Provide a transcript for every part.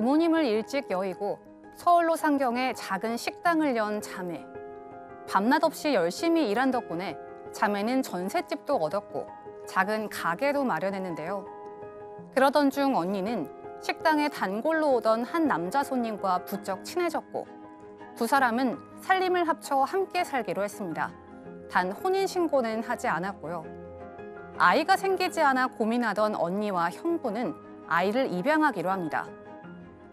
부모님을 일찍 여의고 서울로 상경해 작은 식당을 연 자매. 밤낮 없이 열심히 일한 덕분에 자매는 전셋집도 얻었고 작은 가게도 마련했는데요. 그러던 중 언니는 식당에 단골로 오던 한 남자 손님과 부쩍 친해졌고 두 사람은 살림을 합쳐 함께 살기로 했습니다. 단 혼인신고는 하지 않았고요. 아이가 생기지 않아 고민하던 언니와 형부는 아이를 입양하기로 합니다.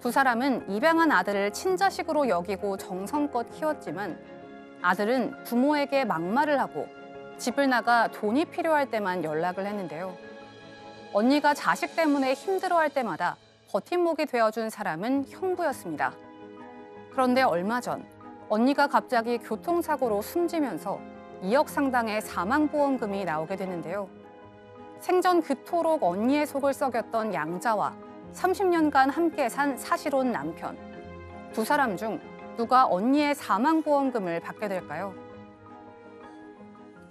두 그 사람은 입양한 아들을 친자식으로 여기고 정성껏 키웠지만 아들은 부모에게 막말을 하고 집을 나가 돈이 필요할 때만 연락을 했는데요. 언니가 자식 때문에 힘들어할 때마다 버팀목이 되어준 사람은 형부였습니다. 그런데 얼마 전 언니가 갑자기 교통사고로 숨지면서 2억 상당의 사망보험금이 나오게 되는데요. 생전 그토록 언니의 속을 썩였던 양자와 30년간 함께 산 사실혼 남편. 두 사람 중 누가 언니의 사망보험금을 받게 될까요?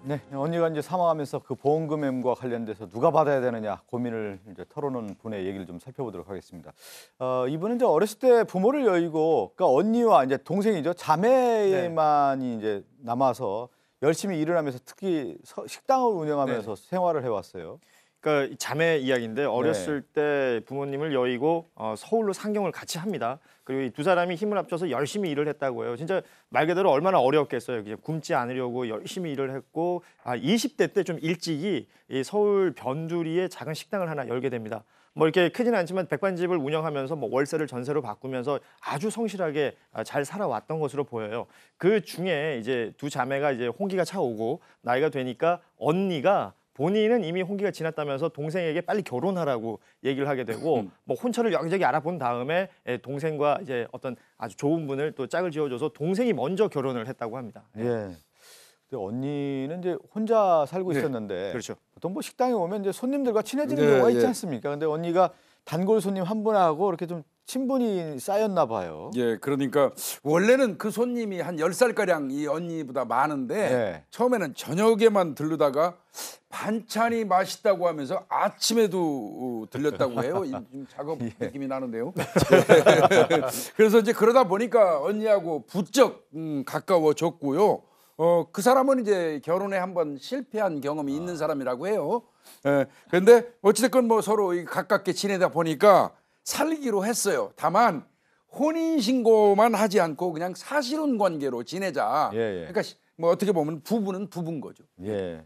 네, 네, 언니가 이제 사망하면서 그 보험금과 관련돼서 누가 받아야 되느냐 고민을 이제 털어놓은 분의 얘기를 좀 살펴보도록 하겠습니다. 어, 이분은 이제 어렸을 때 부모를 여의고, 그러니까 언니와 이제 동생이죠 자매만이 네. 이제 남아서 열심히 일을 하면서 특히 식당을 운영하면서 네. 생활을 해왔어요. 그러니까 자매 이야기인데 어렸을 네. 때 부모님을 여의고 어, 서울로 상경을 같이 합니다. 그리고 이 두 사람이 힘을 합쳐서 열심히 일을 했다고 해요. 진짜 말 그대로 얼마나 어려웠겠어요. 그냥 굶지 않으려고 열심히 일을 했고 아, 20대 때 좀 일찍이 이 서울 변두리에 작은 식당을 하나 열게 됩니다. 뭐 이렇게 크진 않지만 백반집을 운영하면서 뭐 월세를 전세로 바꾸면서 아주 성실하게 아, 잘 살아왔던 것으로 보여요. 그 중에 이제 두 자매가 이제 홍기가 차오고 나이가 되니까 언니가 본인은 이미 홍기가 지났다면서 동생에게 빨리 결혼하라고 얘기를 하게 되고 음. 뭐 혼처를 여기저기 알아본 다음에 예, 동생과 이제 어떤 아주 좋은 분을 또 짝을 지어줘서 동생이 먼저 결혼을 했다고 합니다. 예. 예. 근데 언니는 이제 혼자 살고 네. 있었는데 그렇죠. 보통 뭐 식당에 오면 이제 손님들과 친해지는 네, 경우가 있지 네. 않습니까? 근데 언니가 단골 손님 한 분하고 이렇게 좀 친분이 쌓였나 봐요. 예, 그러니까 원래는 그 손님이 한 열 살가량이 언니보다 많은데 네. 처음에는 저녁에만 들르다가 반찬이 맛있다고 하면서 아침에도 들렸다고 해요. 이, 금 작업 예. 느낌이 나는데요. 그래서 이제 그러다 보니까 언니하고 부쩍 음, 가까워졌고요. 어, 그 사람은 이제 결혼에 한 번 실패한 경험이 아. 있는 사람이라고 해요. 예. 그런데 어찌됐건 뭐 서로 가깝게 지내다 보니까 살기로 했어요. 다만 혼인 신고만 하지 않고 그냥 사실혼 관계로 지내자. 예, 예. 그러니까 뭐 어떻게 보면 부부는 부부인 거죠. 예.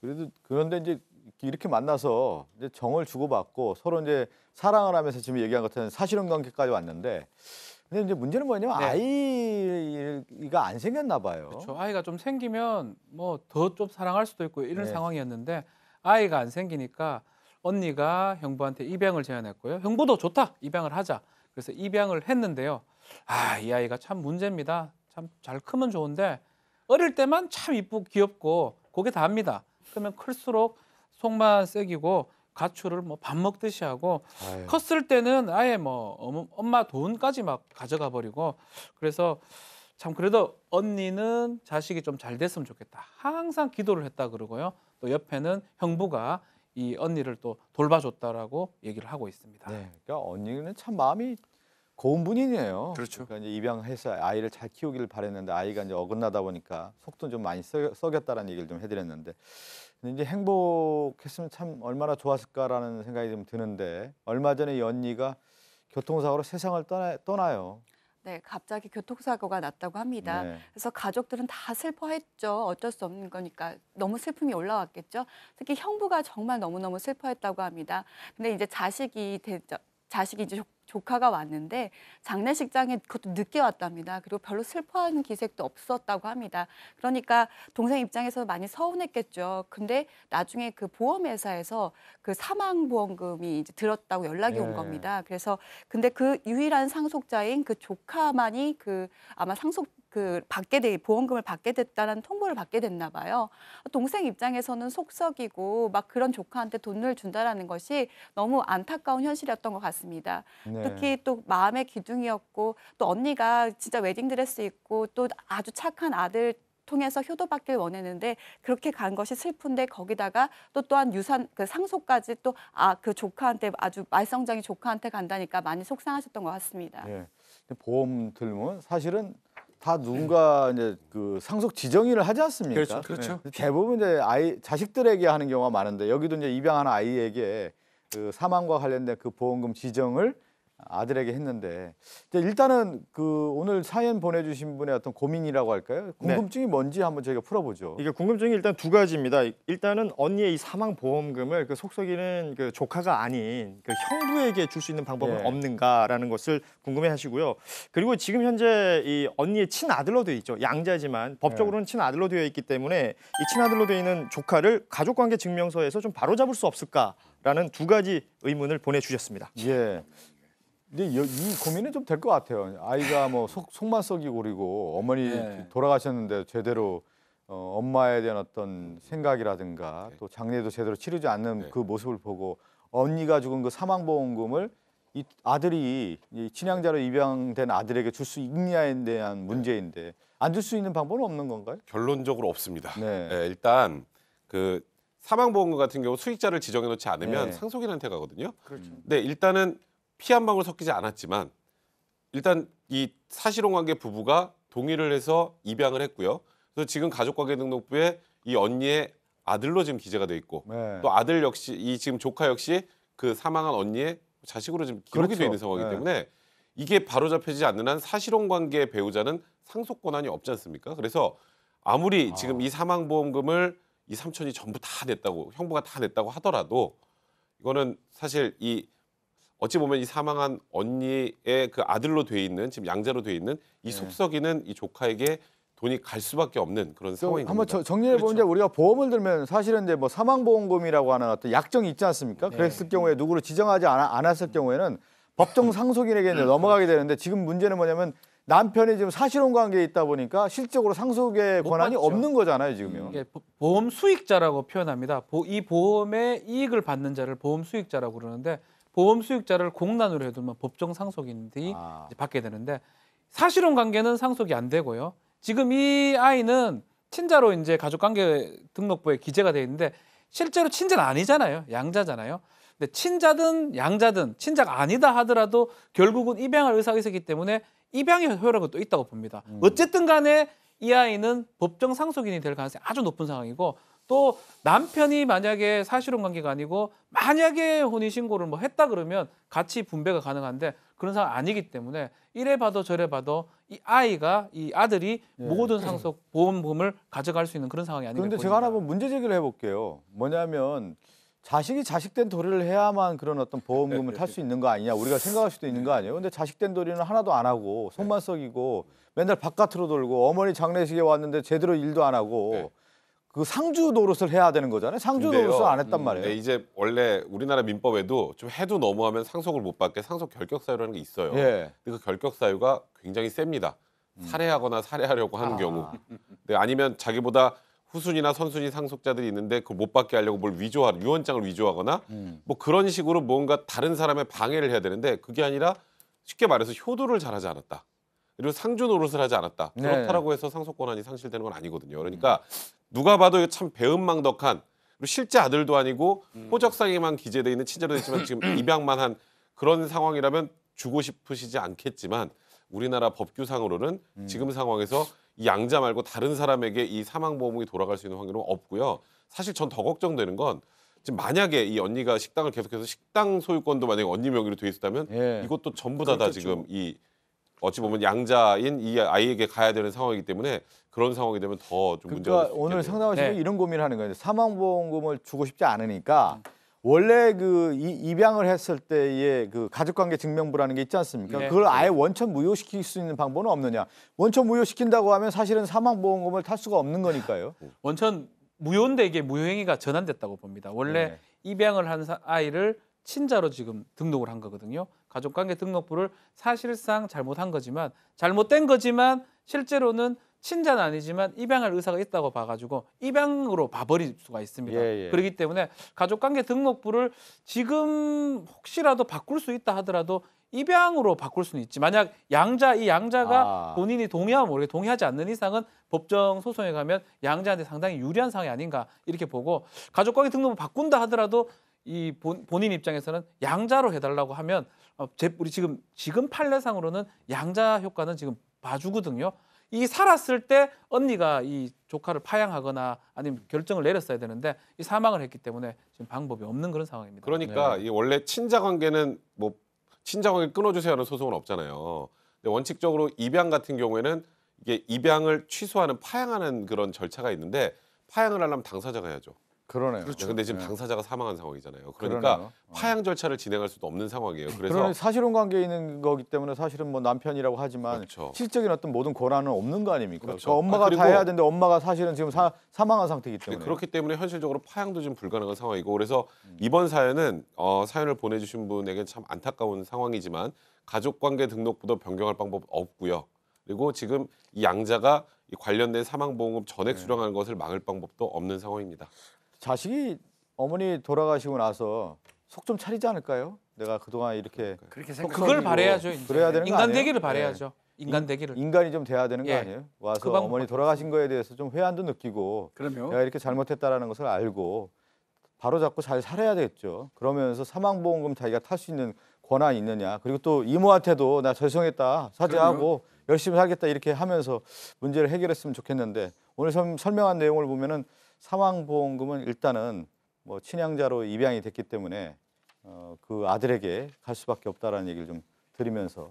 그래도 그런데 이제 이렇게 만나서 이제 정을 주고받고 서로 이제 사랑을 하면서 지금 얘기한 것처럼 사실혼 관계까지 왔는데 근데 이제 문제는 뭐냐면 네. 아이가 안 생겼나 봐요. 그렇죠. 아이가 좀 생기면 뭐 더 좀 사랑할 수도 있고 이런 네. 상황이었는데 아이가 안 생기니까 언니가 형부한테 입양을 제안했고요. 형부도 좋다. 입양을 하자. 그래서 입양을 했는데요. 아, 이 아이가 참 문제입니다. 참 잘 크면 좋은데 어릴 때만 참 이쁘고 귀엽고 그게 다합니다. 그러면 클수록 속만 썩이고 가출을 뭐 밥 먹듯이 하고 아유. 컸을 때는 아예 뭐 엄마 돈까지 막 가져가 버리고 그래서 참 그래도 언니는 자식이 좀 잘 됐으면 좋겠다. 항상 기도를 했다 그러고요. 또 옆에는 형부가 이 언니를 또 돌봐줬다라고 얘기를 하고 있습니다. 네, 그러니까 언니는 참 마음이 고운 분이네요. 그렇죠. 그러니까 이제 입양해서 아이를 잘 키우기를 바랬는데 아이가 이제 어긋나다 보니까 속도 좀 많이 썩였다라는 얘기를 좀 해드렸는데 근데 이제 행복했으면 참 얼마나 좋았을까라는 생각이 좀 드는데 얼마 전에 이 언니가 교통사고로 세상을 떠나, 떠나요. 네, 갑자기 교통사고가 났다고 합니다. 네. 그래서 가족들은 다 슬퍼했죠. 어쩔 수 없는 거니까 너무 슬픔이 올라왔겠죠. 특히 형부가 정말 너무너무 슬퍼했다고 합니다. 근데 이제 자식이 되죠. 자식이 이제 조카가 왔는데 장례식장에 그것도 늦게 왔답니다. 그리고 별로 슬퍼하는 기색도 없었다고 합니다. 그러니까 동생 입장에서 많이 서운했겠죠. 근데 나중에 그 보험회사에서 그 사망보험금이 이제 들었다고 연락이 예. 온 네. 겁니다. 그래서 근데 그 유일한 상속자인 그 조카만이 그 아마 상속 그 받게 돼 보험금을 받게 됐다라는 통보를 받게 됐나 봐요. 동생 입장에서는 속썩이고 막 그런 조카한테 돈을 준다라는 것이 너무 안타까운 현실이었던 것 같습니다. 네. 특히 또 마음의 기둥이었고 또 언니가 진짜 웨딩 드레스 입고 또 아주 착한 아들 통해서 효도받길 원했는데 그렇게 간 것이 슬픈데 거기다가 또 또한 유산 그 상속까지 또 아 그 조카한테 아주 말썽쟁이 조카한테 간다니까 많이 속상하셨던 것 같습니다. 네. 보험 들면 사실은 다 누군가 이제 그 상속 지정인을 하지 않습니까? 그렇죠. 그렇죠. 네. 대부분 이제 아이 자식들에게 하는 경우가 많은데 여기도 이제 입양하는 아이에게 그 사망과 관련된 그 보험금 지정을 아들에게 했는데 일단은 그 오늘 사연 보내주신 분의 어떤 고민이라고 할까요? 네. 궁금증이 네. 뭔지 한번 저희가 풀어보죠. 이게 궁금증이 일단 두 가지입니다. 일단은 언니의 이 사망 보험금을 그 속썩이는 그 조카가 아닌 그 형부에게 줄 수 있는 방법은 네. 없는가라는 것을 궁금해하시고요. 그리고 지금 현재 이 언니의 친아들로 되어 있죠. 양자지만 법적으로는 네. 친아들로 되어 있기 때문에 이 친아들로 되어 있는 조카를 가족관계 증명서에서 좀 바로잡을 수 없을까? 라는 두 가지 의문을 보내주셨습니다. 예. 근데 이 고민은 좀 될 것 같아요. 아이가 뭐 속, 속만 썩이고 그리고 어머니 네. 돌아가셨는데 제대로 어, 엄마에 대한 어떤 생각이라든가 네. 또 장례도 제대로 치르지 않는 네. 그 모습을 보고 언니가 죽은 그 사망보험금을 이 아들이 이 친양자로 입양된 아들에게 줄 수 있냐에 대한 네. 문제인데 안 줄 수 있는 방법은 없는 건가요? 결론적으로 없습니다. 네. 네, 일단 그 사망보험금 같은 경우 수익자를 지정해 놓지 않으면 네. 상속인한테 가거든요. 그렇죠. 네, 일단은 피한 방울 섞이지 않았지만 일단 이 사실혼관계 부부가 동의를 해서 입양을 했고요. 그래서 지금 가족관계등록부에 이 언니의 아들로 지금 기재가 돼 있고 네. 또 아들 역시 이 지금 조카 역시 그 사망한 언니의 자식으로 지금 기록이 그렇죠. 돼 있는 상황이기 네. 때문에 이게 바로 잡혀지지 않는 한 사실혼관계 배우자는 상속 권한이 없지 않습니까? 그래서 아무리 아. 지금 이 사망보험금을 이 삼촌이 전부 다 냈다고 형부가 다 냈다고 하더라도 이거는 사실 이 어찌 보면 이 사망한 언니의 그 아들로 돼 있는 지금 양자로 돼 있는 이 네. 속썩이는 이 조카에게 돈이 갈 수밖에 없는 그런 그 상황인 니다 한번 저- 정리해 보면 그렇죠. 이제 우리가 보험을 들면 사실은 이제 뭐 사망보험금이라고 하는 어떤 약정이 있지 않습니까? 네. 그랬을 경우에 누구를 지정하지 않아, 않았을 경우에는 법정 상속인에게 이제 넘어가게 되는데 지금 문제는 뭐냐면 남편이 지금 사실혼 관계에 있다 보니까 실적으로 상속의 권한이 받죠. 없는 거잖아요 지금요. 이게 보- 험 수익자라고 표현합니다. 이 보험의 이익을 받는 자를 보험 수익자라고 그러는데 보험 수익자를 공란으로 해두면 법정 상속인들이 아. 받게 되는데 사실혼 관계는 상속이 안 되고요. 지금 이 아이는 친자로 이제 가족관계 등록부에 기재가 돼 있는데 실제로 친자는 아니잖아요. 양자잖아요. 근데 친자든 양자든 친자가 아니다 하더라도 결국은 입양할 의사가 있었기 때문에 입양의 효력은 또 있다고 봅니다. 음. 어쨌든 간에 이 아이는 법정 상속인이 될 가능성이 아주 높은 상황이고 또 남편이 만약에 사실혼 관계가 아니고 만약에 혼인 신고를 뭐 했다 그러면 같이 분배가 가능한데 그런 상황 아니기 때문에 이래 봐도 저래 봐도 이 아이가 이 아들이 네. 모든 상속 보험금을 가져갈 수 있는 그런 상황이 아니고 그런데 제가 하나 한번 문제 제기를 해볼게요. 뭐냐면 자식이 자식된 도리를 해야만 그런 어떤 보험금을 탈 수 있는 거 아니냐 우리가 생각할 수도 있는 거 아니에요. 근데 자식된 도리는 하나도 안 하고 손만 썩이고 맨날 바깥으로 돌고 어머니 장례식에 왔는데 제대로 일도 안 하고. 네. 그 상주 노릇을 해야 되는 거잖아요. 상주 근데요, 노릇을 안 했단 음. 말이에요. 근 네, 이제 원래 우리나라 민법에도 좀 해도 너무하면 상속을 못 받게 상속 결격 사유라는 게 있어요. 예. 근데 그 결격 사유가 굉장히 셉니다. 음. 살해하거나 살해하려고 하는 아. 경우. 네, 아니면 자기보다 후순이나 선순위 상속자들이 있는데 그걸 못 받게 하려고 뭘 위조하 유언장을 위조하거나 음. 뭐 그런 식으로 뭔가 다른 사람의 방해를 해야 되는데 그게 아니라 쉽게 말해서 효도를 잘하지 않았다. 이런 상조 노릇을 하지 않았다. 네. 그렇다라고 해서 상속 권한이 상실되는 건 아니거든요. 그러니까 음. 누가 봐도 참 배은망덕한 그리고 실제 아들도 아니고 음. 호적상에만 기재되어 있는 친자로 됐지만 지금 입양만 한 그런 상황이라면 주고 싶으시지 않겠지만 우리나라 법규상으로는 음. 지금 상황에서 양자 말고 다른 사람에게 이 사망보험이 돌아갈 수 있는 확률은 없고요. 사실 전 더 걱정되는 건 지금 만약에 이 언니가 식당을 계속해서 식당 소유권도 만약에 언니 명의로 돼 있었다면 예. 이것도 전부 다, 다 지금 이 어찌 보면 양자인 이 아이에게 가야 되는 상황이기 때문에 그런 상황이 되면 더 좀 문제가 그러니까 오늘 상담하시면 네. 이런 고민을 하는 거예요. 사망보험금을 주고 싶지 않으니까 음. 원래 그 이, 입양을 했을 때의 그 가족관계 증명부라는 게 있지 않습니까? 네. 그걸 아예 네. 원천 무효시킬 수 있는 방법은 없느냐? 원천 무효시킨다고 하면 사실은 사망보험금을 탈 수가 없는 거니까요. 음. 원천 무효인데 이게 무효행위가 전환됐다고 봅니다. 원래 네. 입양을 한 아이를 친자로 지금 등록을 한 거거든요. 가족관계 등록부를 사실상 잘못한 거지만 잘못된 거지만 실제로는 친자는 아니지만 입양할 의사가 있다고 봐가지고 입양으로 봐버릴 수가 있습니다. 예, 예. 그렇기 때문에 가족관계 등록부를 지금 혹시라도 바꿀 수 있다 하더라도 입양으로 바꿀 수는 있지. 만약 양자 이 양자가 아. 본인이 동의하면 모르게 동의하지 않는 이상은 법정 소송에 가면 양자한테 상당히 유리한 상황이 아닌가 이렇게 보고 가족관계 등록을 바꾼다 하더라도 이 본, 본인 입장에서는 양자로 해달라고 하면 어, 제, 우리 지금 지금 판례상으로는 양자 효과는 지금 봐주거든요. 이 살았을 때 언니가 이 조카를 파양하거나 아니면 결정을 내렸어야 되는데 이 사망을 했기 때문에 지금 방법이 없는 그런 상황입니다. 그러니까 네. 이 원래 친자 관계는 뭐 친자 관계 끊어주세요 하는 소송은 없잖아요. 근데 원칙적으로 입양 같은 경우에는 이게 입양을 취소하는 파양하는 그런 절차가 있는데 파양을 하려면 당사자가 해야죠. 그러네요. 그렇죠. 근데 지금 예. 당사자가 사망한 상황이잖아요. 그러니까 어. 파양 절차를 진행할 수도 없는 상황이에요. 그래서 사실혼 관계에 있는 거기 때문에 사실은 뭐 남편이라고 하지만 그렇죠. 실적인 어떤 모든 권한은 없는 거 아닙니까? 그렇죠. 그러니까 엄마가 아, 다 해야 되는데 엄마가 사실은 지금 사, 사망한 상태이기 때문에 그렇기 때문에 현실적으로 파양도 지금 불가능한 상황이고 그래서 음. 이번 사연은 어, 사연을 보내주신 분에게 참 안타까운 상황이지만 가족관계 등록부도 변경할 방법 없고요. 그리고 지금 이 양자가 이 관련된 사망보험금 전액 네. 수령하는 것을 막을 방법도 없는 상황입니다. 자식이 어머니 돌아가시고 나서 속 좀 차리지 않을까요? 내가 그동안 이렇게 그렇게 생각 그걸 뭐 바래야죠. 이제. 그래야 되는 인간 되기를 바래야죠. 네. 인간 되기를 인간이 좀 돼야 되는 예. 거 아니에요? 와서 그 어머니 돌아가신 거에 대해서 좀 회한도 느끼고 그럼요. 내가 이렇게 잘못했다라는 것을 알고 바로 잡고 잘 살아야 되겠죠. 그러면서 사망보험금 자기가 탈 수 있는 권한이 있느냐. 그리고 또 이모한테도 나 죄송했다 사죄하고 열심히 살겠다 이렇게 하면서 문제를 해결했으면 좋겠는데 오늘 설명한 내용을 보면은 사망보험금은 일단은 뭐 친양자로 입양이 됐기 때문에 어, 그 아들에게 갈 수밖에 없다라는 얘기를 좀 드리면서